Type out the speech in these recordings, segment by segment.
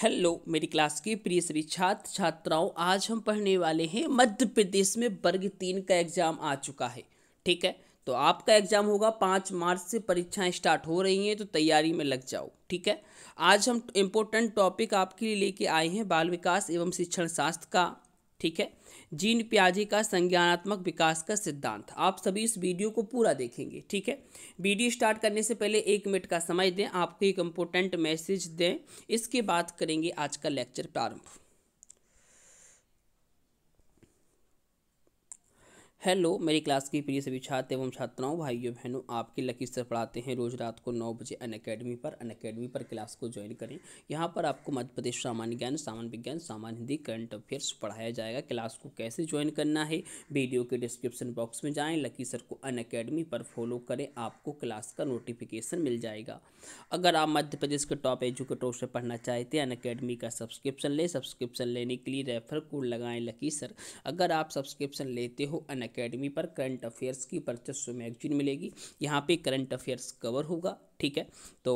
Hello मेरी class के प्रिय सभी छात्र छात्राओं आज हम पढ़ने वाले हैं मध्य प्रदेश में वर्ग तीन का एग्ज़ाम आ चुका है ठीक है तो आपका एग्ज़ाम होगा पाँच मार्च से परीक्षाएं स्टार्ट हो रही हैं तो तैयारी में लग जाओ ठीक है आज हम इम्पोर्टेंट टॉपिक आपके लिए लेके आए हैं बाल विकास एवं शिक्षण शास्त्र का ठीक है जीन प्याजे का संज्ञानात्मक विकास का सिद्धांत आप सभी इस वीडियो को पूरा देखेंगे ठीक है वीडियो स्टार्ट करने से पहले एक मिनट का समय दें आपको एक इम्पोर्टेंट मैसेज दें इसके बाद करेंगे आज का लेक्चर प्रारंभ हेलो मेरी क्लास की प्रिय सभी छात्र एवं छात्राओं भाइयों बहनों आपके लकी सर पढ़ाते हैं रोज रात को नौ बजे अन अकेडमी पर अन अकेडमी पर क्लास को ज्वाइन करें यहाँ पर आपको मध्य प्रदेश सामान्य ज्ञान सामान्य विज्ञान सामान्य हिंदी करंट अफेयर्स पढ़ाया जाएगा क्लास को कैसे ज्वाइन करना है वीडियो के डिस्क्रिप्शन बॉक्स में जाएँ लकी सर को अन अकेडमी पर फॉलो करें आपको क्लास का नोटिफिकेशन मिल जाएगा अगर आप मध्य प्रदेश के टॉप एजुकेटर से पढ़ना चाहते हैं अन अकेडमी का सब्सक्रिप्शन लें सब्सक्रिप्शन लेने के लिए रेफर कोड लगाएँ लकी सर अगर आप सब्सक्रिप्शन लेते हो अन अकेडमी पर करंट अफेयर्स की वर्चस्व मैगजीन मिलेगी यहाँ पे करंट अफेयर्स कवर होगा ठीक है तो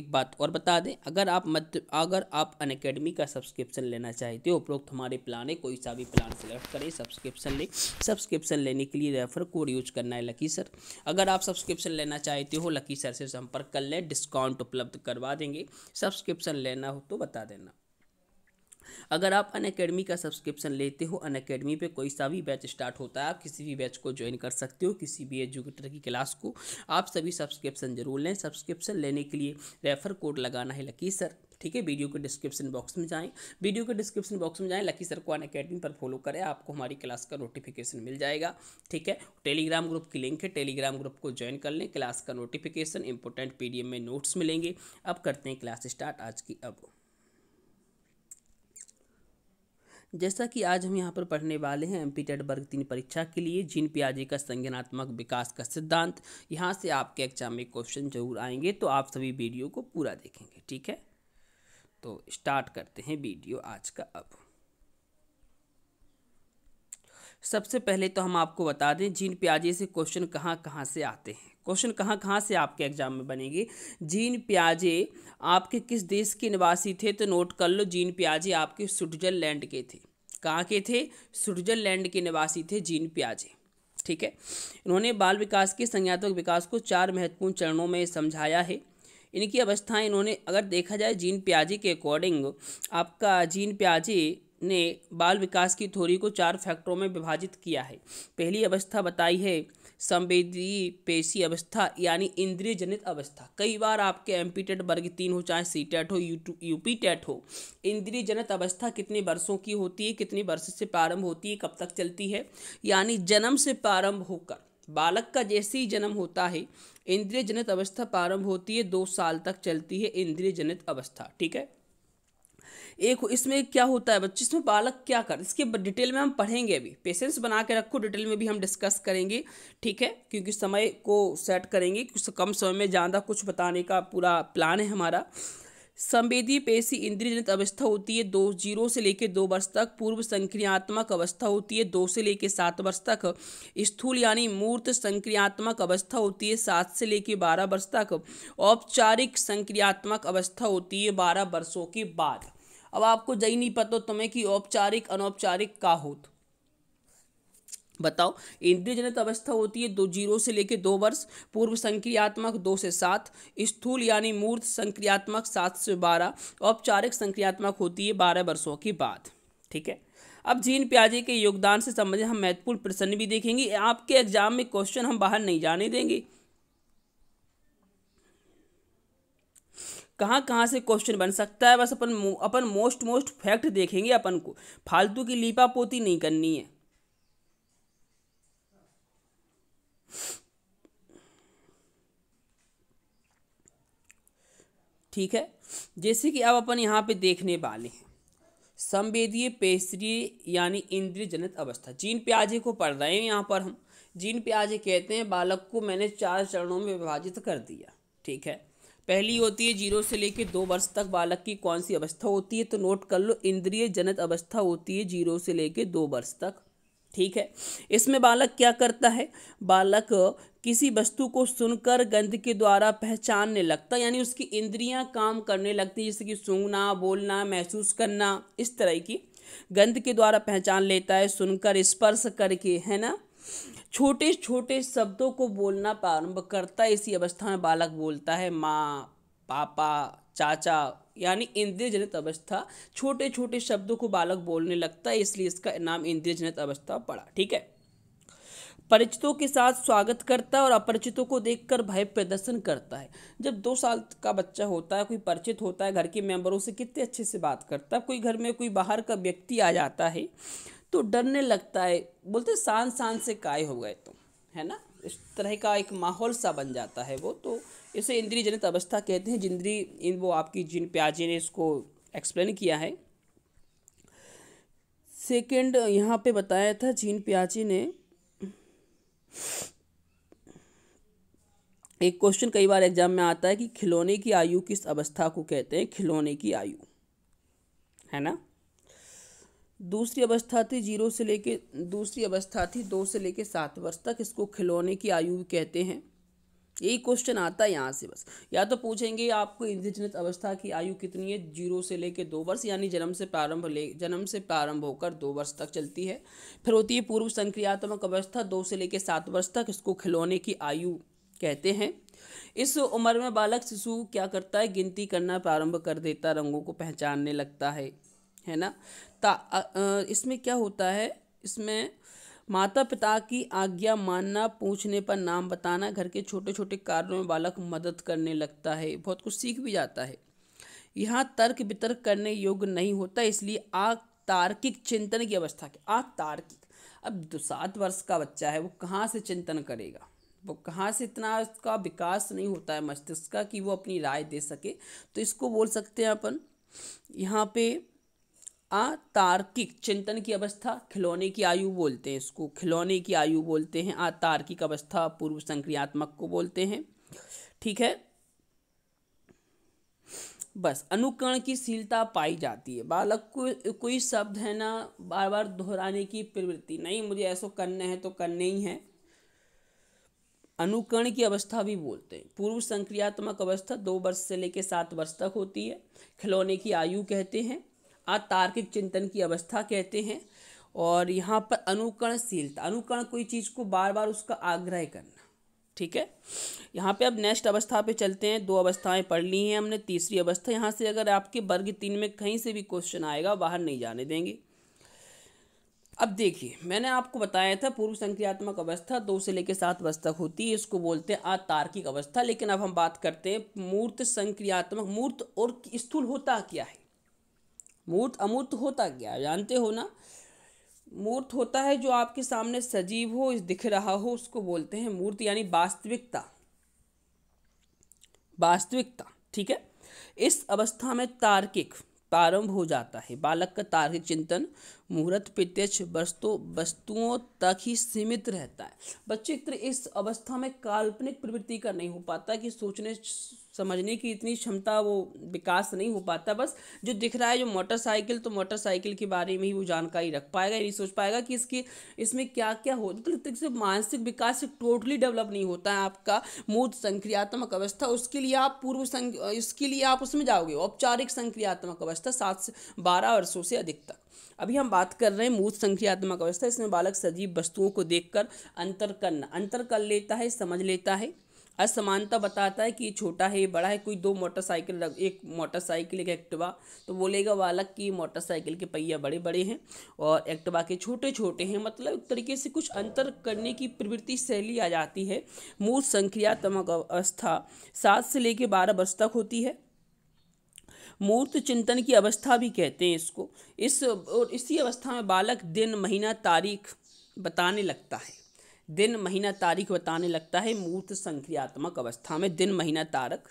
एक बात और बता दें अगर आप मध्य अगर आप अन अकेडमी का सब्सक्रिप्शन लेना चाहते हो उपरोक्त हमारे प्लान है कोई सा भी प्लान सेलेक्ट करें सब्सक्रिप्शन लें सब्सक्रिप्शन लेने के लिए रेफर कोड यूज करना है लकी सर अगर आप सब्सक्रिप्शन लेना चाहते हो लकी सर से संपर्क कर लें डिस्काउंट उपलब्ध करवा देंगे सब्सक्रिप्शन लेना हो तो बता देना अगर आप अन अकेडमी का सब्सक्रिप्शन लेते हो अन अकेडमी पर कोई सा भी बैच स्टार्ट होता है आप किसी भी बैच को ज्वाइन कर सकते हो किसी भी एजुकेटर की क्लास को आप सभी सब्सक्रिप्शन जरूर लें सब्सक्रिप्शन लेने के लिए रेफर कोड लगाना है लकी सर ठीक है वीडियो के डिस्क्रिप्शन बॉक्स में जाएं वीडियो के डिस्क्रिप्शन बॉक्स में जाएं लकी सर को अन अकेडमी पर फॉलो करें आपको हमारी क्लास का नोटिफिकेशन मिल जाएगा ठीक है टेलीग्राम ग्रुप की लिंक है टेलीग्राम ग्रुप को ज्वाइन कर लें क्लास का नोटिफिकेशन इंपॉर्टेंट पीडीएम में नोट्स मिलेंगे अब करते हैं क्लास स्टार्ट आज की अब जैसा कि आज हम यहाँ पर पढ़ने वाले हैं एम वर्ग तीन परीक्षा के लिए जिन पियाजे का संज्ञानात्मक विकास का सिद्धांत यहाँ से आपके एग्जाम में क्वेश्चन जरूर आएंगे तो आप सभी वीडियो को पूरा देखेंगे ठीक है तो स्टार्ट करते हैं वीडियो आज का अब सबसे पहले तो हम आपको बता दें जीन प्याजे से क्वेश्चन कहाँ कहाँ से आते हैं क्वेश्चन कहाँ कहाँ से आपके एग्जाम में बनेंगे जीन प्याजे आपके किस देश के निवासी थे तो नोट कर लो जीन प्याजे आपके स्विट्जरलैंड के थे कहाँ के थे स्विट्जरलैंड के निवासी थे जीन प्याजे ठीक है इन्होंने बाल विकास के संज्ञात्मक विकास को चार महत्वपूर्ण चरणों में समझाया है इनकी अवस्थाएं इन्होंने अगर देखा जाए जीन प्याजे के अकॉर्डिंग आपका जीन प्याजे ने बाल विकास की थ्योरी को चार फैक्टरों में विभाजित किया है पहली अवस्था बताई है संवेदी पेशी अवस्था यानी इंद्रिय जनित अवस्था कई बार आपके एम पी टेट वर्ग तीन हो चाहे सी टेट हो यू पी टेट हो इंद्रिय जनित अवस्था कितने वर्षों की होती है कितने वर्ष से प्रारंभ होती है कब तक चलती है यानी जन्म से प्रारंभ होकर बालक का जैसे ही जन्म होता है इंद्रिय जनित अवस्था प्रारंभ होती है दो साल तक चलती है इंद्रिय जनित अवस्था ठीक है एक इसमें क्या होता है बच्चे इसमें बालक क्या कर इसके डिटेल में हम पढ़ेंगे अभी पेशेंस बना के रखो डिटेल में भी हम डिस्कस करेंगे ठीक है क्योंकि समय को सेट करेंगे कुछ कम समय में ज़्यादा कुछ बताने का पूरा प्लान है हमारा संवेदी पेशी इंद्रियजनित अवस्था होती है दो जीरो से लेकर दो वर्ष तक पूर्व संक्रियात्मक अवस्था होती है दो से लेकर सात वर्ष तक स्थूल यानी मूर्त संक्रियात्मक अवस्था होती है सात से लेकर बारह वर्ष तक औपचारिक संक्रियात्मक अवस्था होती है बारह वर्षों के बाद अब आपको जई नहीं पता तो तुम्हें कि औपचारिक अनौपचारिक का हो तो। बताओ इंद्रियजनित अवस्था होती है दो जीरो से लेकर दो वर्ष पूर्व संक्रियात्मक दो से सात स्थूल यानी मूर्त संक्रियात्मक सात से बारह औपचारिक संक्रियात्मक होती है बारह वर्षों के बाद ठीक है अब जीन प्याजे के योगदान से संबंधित हम महत्वपूर्ण प्रश्न भी देखेंगे आपके एग्जाम में क्वेश्चन हम बाहर नहीं जाने देंगे कहाँ कहाँ से क्वेश्चन बन सकता है बस अपन अपन मोस्ट मोस्ट फैक्ट देखेंगे अपन को फालतू की लीपा पोती नहीं करनी है ठीक है जैसे कि अब अपन यहाँ पे देखने वाले हैं संवेदीय पेशरी यानी इंद्रिय जनित अवस्था जीन प्याजे को पढ़ रहे हैं यहाँ पर हम जीन प्याजे कहते हैं बालक को मैंने चार चरणों में विभाजित कर दिया ठीक है पहली होती है जीरो से लेकर दो वर्ष तक बालक की कौन सी अवस्था होती है तो नोट कर लो इंद्रिय जनित अवस्था होती है जीरो से लेकर दो वर्ष तक ठीक है इसमें बालक क्या करता है बालक किसी वस्तु को सुनकर गंध के द्वारा पहचानने लगता है यानी उसकी इंद्रियां काम करने लगती जैसे कि सूंघना बोलना महसूस करना इस तरह की गंध के द्वारा पहचान लेता है सुनकर स्पर्श करके है ना छोटे छोटे शब्दों को बोलना प्रारंभ करता है इसी अवस्था में बालक बोलता है माँ पापा चाचा यानी इंद्रियजनित अवस्था छोटे छोटे शब्दों को बालक बोलने लगता है इसलिए इसका नाम इंद्रियजनित अवस्था पड़ा ठीक है परिचितों के साथ स्वागत करता है और अपरिचितों को देखकर भय प्रदर्शन करता है जब दो साल का बच्चा होता है कोई परिचित होता है घर के मेंबरों से कितने अच्छे से बात करता है कोई घर में कोई बाहर का व्यक्ति आ जाता है तो डरने लगता है बोलते शान शान से काय हो गए तुम तो, है ना इस तरह का एक माहौल सा बन जाता है वो तो इसे इंद्री जनित अवस्था कहते हैं जिंद्री इन वो आपकी जिन प्याजी ने इसको एक्सप्लेन किया है सेकंड यहाँ पे बताया था जीन प्याजी ने एक क्वेश्चन कई बार एग्जाम में आता है कि खिलौने की आयु किस अवस्था को कहते हैं खिलौने की आयु है ना दूसरी अवस्था थी जीरो से लेके दूसरी अवस्था थी दो से लेके सात वर्ष तक इसको खिलौने की आयु कहते हैं यही क्वेश्चन आता है यहाँ से बस या तो पूछेंगे आपको इंद्रजनित अवस्था की आयु कितनी है जीरो से लेके दो वर्ष यानी जन्म से प्रारंभ ले जन्म से प्रारंभ होकर दो वर्ष तक चलती है फिर होती है पूर्व संक्रियात्मक अवस्था दो से लेके सात वर्ष तक इसको खिलौने की आयु कहते हैं इस उम्र में बालक शिशु क्या करता है गिनती करना प्रारंभ कर देता रंगों को पहचानने लगता है है ना ता इसमें क्या होता है इसमें माता पिता की आज्ञा मानना पूछने पर नाम बताना घर के छोटे छोटे कार्यों में बालक मदद करने लगता है बहुत कुछ सीख भी जाता है यहाँ तर्क वितर्क करने योग्य नहीं होता इसलिए आ तार्किक चिंतन की अवस्था के आ तार्किक अब सात वर्ष का बच्चा है वो कहाँ से चिंतन करेगा वो कहाँ से इतना उसका विकास नहीं होता है मस्तिष्क का कि वो अपनी राय दे सके तो इसको बोल सकते हैं अपन यहाँ पे तार्किक चिंतन की अवस्था खिलौने की आयु बोलते हैं इसको खिलौने की आयु बोलते हैं तार्किक अवस्था पूर्व संक्रियात्मक को बोलते हैं ठीक है बस अनुकरण की शीलता पाई जाती है बालक को कोई शब्द है ना बार बार दोहराने की प्रवृत्ति नहीं मुझे ऐसा करना है तो करने ही है अनुकरण की अवस्था भी बोलते हैं पूर्व संक्रियात्मक अवस्था दो वर्ष से लेकर सात वर्ष तक होती है खिलौने की आयु कहते हैं अतार्किक चिंतन की अवस्था कहते हैं और यहाँ पर अनुकरणशीलता अनुकरण कोई चीज़ को बार बार उसका आग्रह करना ठीक है यहाँ पे अब नेक्स्ट अवस्था पे चलते हैं दो अवस्थाएं पढ़ ली हैं हमने तीसरी अवस्था यहाँ से अगर आपके वर्ग तीन में कहीं से भी क्वेश्चन आएगा बाहर नहीं जाने देंगे अब देखिए मैंने आपको बताया था पूर्व संक्रियात्मक अवस्था दो से लेकर सात अवस्था होती है इसको बोलते हैं अतार्किक अवस्था लेकिन अब हम बात करते हैं मूर्त संक्रियात्मक मूर्त और स्थूल होता क्या है मूर्त अमूर्त होता क्या जानते हो ना मूर्त होता है जो आपके सामने सजीव हो दिख रहा हो उसको बोलते हैं मूर्त यानी वास्तविकता वास्तविकता ठीक है इस अवस्था में तार्किक प्रारंभ हो जाता है बालक का तार्किक चिंतन मुहूर्त प्रत्यक्ष वस्तु वस्तुओं तक ही सीमित रहता है बच्चे इस अवस्था में काल्पनिक प्रवृत्ति का नहीं हो पाता कि सोचने समझने की इतनी क्षमता वो विकास नहीं हो पाता बस जो दिख रहा है जो मोटरसाइकिल तो मोटरसाइकिल के बारे में ही वो जानकारी रख पाएगा ये नहीं सोच पाएगा कि इसकी इसमें क्या क्या हो मतलब तो मानसिक विकास टोटली डेवलप नहीं होता है आपका मूड संक्रियात्मक अवस्था उसके लिए आप पूर्व सं इसके लिए आप उसमें जाओगे औपचारिक संक्रियात्मक अवस्था सात से बारह वर्षों से अधिक तक अभी हम बात कर रहे हैं मूत संख्यात्मक अवस्था इसमें बालक सजीव वस्तुओं को देखकर अंतर करना अंतर कर लेता है समझ लेता है असमानता बताता है कि ये छोटा है ये बड़ा है कोई दो मोटरसाइकिल एक मोटरसाइकिल एक एक्टिवा तो बोलेगा बालक कि मोटरसाइकिल के पहिया बड़े बड़े हैं और एक्टिवा के छोटे छोटे हैं मतलब एक तरीके से कुछ अंतर करने की प्रवृत्ति शैली आ जाती है मूल संक्रियात्मक अवस्था सात से लेकर बारह वर्ष तक होती है मूर्त चिंतन की अवस्था भी कहते हैं इसको इस और इसी अवस्था में बालक दिन महीना तारीख बताने लगता है दिन महीना तारीख बताने लगता है मूर्त संक्रियात्मक अवस्था में दिन महीना तारक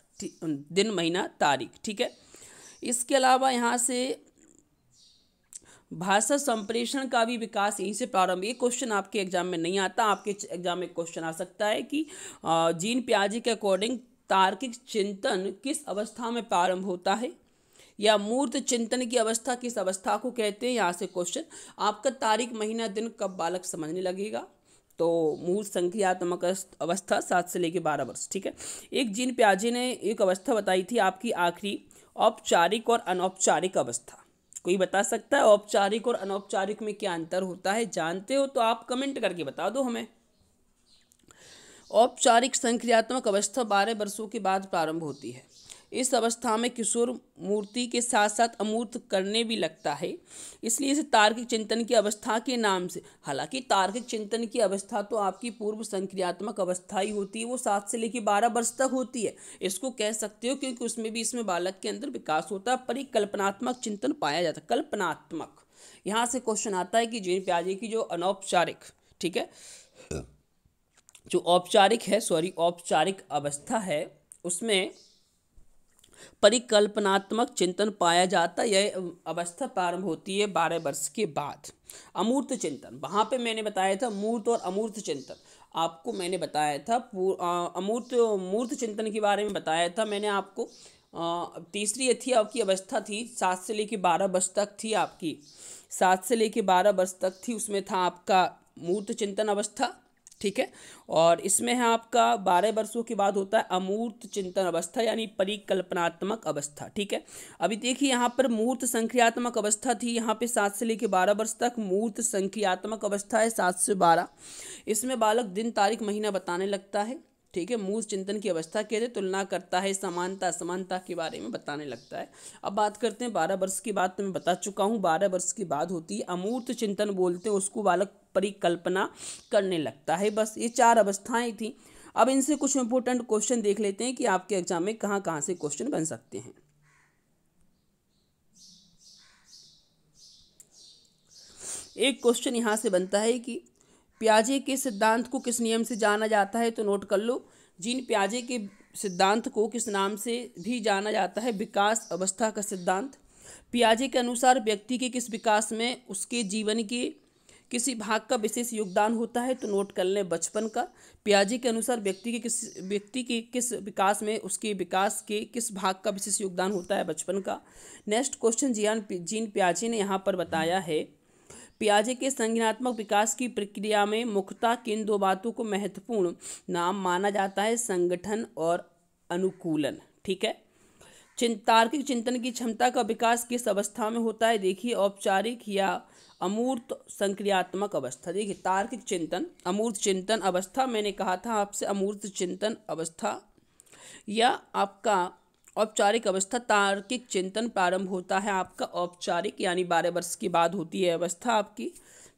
दिन महीना तारीख ठीक है इसके अलावा यहाँ से भाषा संप्रेषण का भी विकास यहीं से प्रारंभ ये क्वेश्चन आपके एग्जाम में नहीं आता आपके एग्जाम में क्वेश्चन आ सकता है कि जीन प्याजी के अकॉर्डिंग तार्किक चिंतन किस अवस्था में प्रारंभ होता है या मूर्त चिंतन की अवस्था किस अवस्था को कहते हैं यहाँ से क्वेश्चन आपका तारीख महीना दिन कब बालक समझने लगेगा तो मूल संख्यात्मक अवस्था सात से लेकर बारह वर्ष ठीक है एक जीन प्याजे ने एक अवस्था बताई थी आपकी आखिरी औपचारिक और अनौपचारिक अवस्था कोई बता सकता है औपचारिक और अनौपचारिक में क्या अंतर होता है जानते हो तो आप कमेंट करके बता दो हमें औपचारिक संक्रियात्मक अवस्था बारह वर्षों के बाद प्रारंभ होती है इस अवस्था में किशोर मूर्ति के साथ साथ अमूर्त करने भी लगता है इसलिए इसे तार्किक चिंतन की अवस्था के नाम से हालांकि तार्किक चिंतन की अवस्था तो आपकी पूर्व संक्रियात्मक अवस्था ही होती है वो सात से लेकर बारह वर्ष तक होती है इसको कह सकते हो क्योंकि उसमें भी इसमें बालक के अंदर विकास होता है पर एक कल्पनात्मक चिंतन पाया जाता है कल्पनात्मक यहाँ से क्वेश्चन आता है कि जैन प्याजे की जो अनौपचारिक ठीक है जो औपचारिक है सॉरी औपचारिक अवस्था है उसमें परिकल्पनात्मक चिंतन पाया जाता यह अवस्था प्रारंभ होती है बारह वर्ष के बाद अमूर्त चिंतन वहाँ पे मैंने बताया था मूर्त और अमूर्त चिंतन आपको मैंने बताया था अमूर्त मूर्त चिंतन के बारे में बताया था मैंने आपको तीसरी थी आपकी अवस्था थी सात से लेके बारह वर्ष तक थी आपकी सात से लेके बारह वर्ष तक थी उसमें था आपका मूर्त चिंतन अवस्था ठीक है और इसमें है आपका बारह वर्षों के बाद होता है अमूर्त चिंतन अवस्था यानी परिकल्पनात्मक अवस्था ठीक है अभी देखिए यहाँ पर मूर्त संख्यात्मक अवस्था थी यहाँ पे सात से लेकर बारह वर्ष तक मूर्त संख्यात्मक अवस्था है सात से बारह इसमें बालक दिन तारीख महीना बताने लगता है ठीक है मूर्त चिंतन की अवस्था के लिए तुलना करता है समानता असमानता के बारे में बताने लगता है अब बात करते हैं बारह वर्ष की बात तो मैं बता चुका हूँ बारह वर्ष की बात होती है अमूर्त चिंतन बोलते हैं उसको बालक परिकल्पना करने लगता है बस ये चार अवस्थाएं थी अब इनसे कुछ इंपॉर्टेंट क्वेश्चन देख लेते हैं कि आपके एग्जाम में कहाँ कहाँ से क्वेश्चन बन सकते हैं एक क्वेश्चन यहाँ से बनता है कि प्याजे के सिद्धांत को किस नियम से जाना जाता है तो नोट कर लो जिन प्याजे के सिद्धांत को किस नाम से भी जाना जाता है विकास अवस्था का सिद्धांत प्याजे के अनुसार व्यक्ति के किस विकास में उसके जीवन के किसी भाग का विशेष योगदान होता है तो नोट कर लें बचपन का प्याजी के अनुसार व्यक्ति के किस व्यक्ति के किस विकास में उसके विकास के किस भाग का विशेष योगदान होता है बचपन का नेक्स्ट क्वेश्चन जियान जीन प्याजी ने यहाँ पर बताया है पियाजे के संज्ञात्मक विकास की प्रक्रिया में मुख्यता किन दो बातों को महत्वपूर्ण नाम माना जाता है संगठन और अनुकूलन ठीक है चिंतार्किक चिंतन की क्षमता का विकास किस अवस्था में होता है देखिए औपचारिक या अमूर्त संक्रियात्मक अवस्था देखिए तार्किक चिंतन अमूर्त चिंतन अवस्था मैंने कहा था आपसे अमूर्त चिंतन अवस्था या आपका औपचारिक अवस्था तार्किक चिंतन प्रारंभ होता है आपका औपचारिक यानी बारह वर्ष की बाद होती है अवस्था आपकी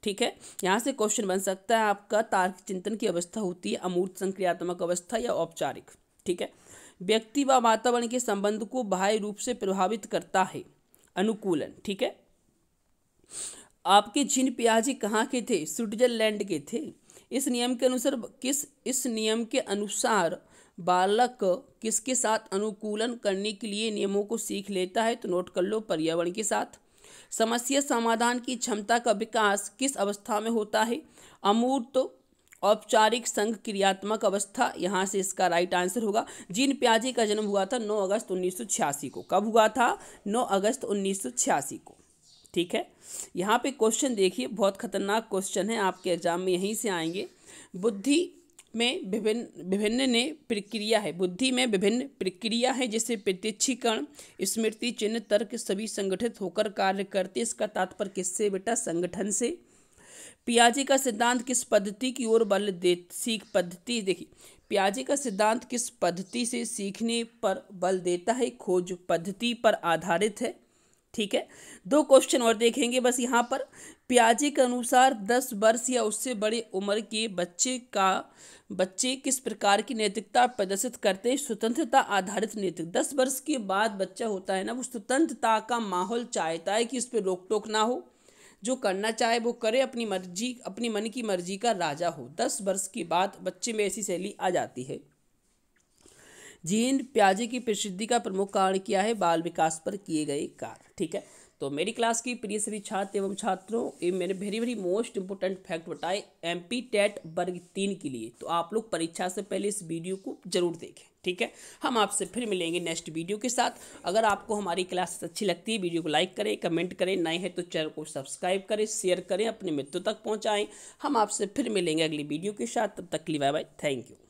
ठीक है यहाँ से क्वेश्चन बन सकता है आपका तार्किक चिंतन की अवस्था होती है अमूर्त संक्रियात्मक अवस्था या औपचारिक ठीक है व्यक्ति व वातावरण के संबंध को बाह्य रूप से प्रभावित करता है अनुकूलन ठीक है आपके जिन पियाजी कहाँ के थे स्विट्जरलैंड के थे इस नियम के अनुसार किस इस नियम के अनुसार बालक किसके साथ अनुकूलन करने के लिए नियमों को सीख लेता है तो नोट कर लो पर्यावरण के साथ समस्या समाधान की क्षमता का विकास किस अवस्था में होता है अमूर्त औपचारिक संघ क्रियात्मक अवस्था यहाँ से इसका राइट आंसर होगा जीन प्याजी का जन्म हुआ था 9 अगस्त 1986 को कब हुआ था 9 अगस्त 1986 को ठीक है यहाँ पे क्वेश्चन देखिए बहुत खतरनाक क्वेश्चन है आपके एग्जाम में यहीं से आएंगे बुद्धि में विभिन्न विभिन्न ने प्रक्रिया है बुद्धि में विभिन्न प्रक्रिया है जैसे प्रत्यक्षीकरण स्मृति चिन्ह तर्क सभी संगठित होकर कार्य करते इसका तात्पर्य किससे बेटा संगठन से पियाजी का सिद्धांत किस पद्धति की ओर बल दे सीख पद्धति देखिए पियाजी का सिद्धांत किस पद्धति से सीखने पर बल देता है खोज पद्धति पर आधारित है ठीक है दो क्वेश्चन और देखेंगे बस यहाँ पर प्याजे के अनुसार दस वर्ष या उससे बड़े उम्र के बच्चे का बच्चे किस प्रकार की नैतिकता प्रदर्शित करते हैं स्वतंत्रता आधारित नैतिक दस वर्ष के बाद बच्चा होता है ना वो स्वतंत्रता का माहौल चाहता है कि इस पर रोक टोक ना हो जो करना चाहे वो करे अपनी मर्जी अपनी मन की मर्जी का राजा हो दस वर्ष के बाद बच्चे में ऐसी शैली आ जाती है जीन प्याजे की प्रसिद्धि का प्रमुख कारण किया है बाल विकास पर किए गए कार्य ठीक है तो मेरी क्लास की प्रिय सभी छात्र एवं छात्रों ये मैंने very very most important fact बताए एम पी टेट वर्ग तीन के लिए तो आप लोग परीक्षा से पहले इस वीडियो को जरूर देखें ठीक है हम आपसे फिर मिलेंगे नेक्स्ट वीडियो के साथ अगर आपको हमारी क्लासेस अच्छी लगती है वीडियो को लाइक करें कमेंट करें नए हैं तो चैनल को सब्सक्राइब करें शेयर करें अपने मित्रों तक पहुँचाएँ हम आपसे फिर मिलेंगे अगली वीडियो के साथ तब तक के लिए बाय बाय थैंक यू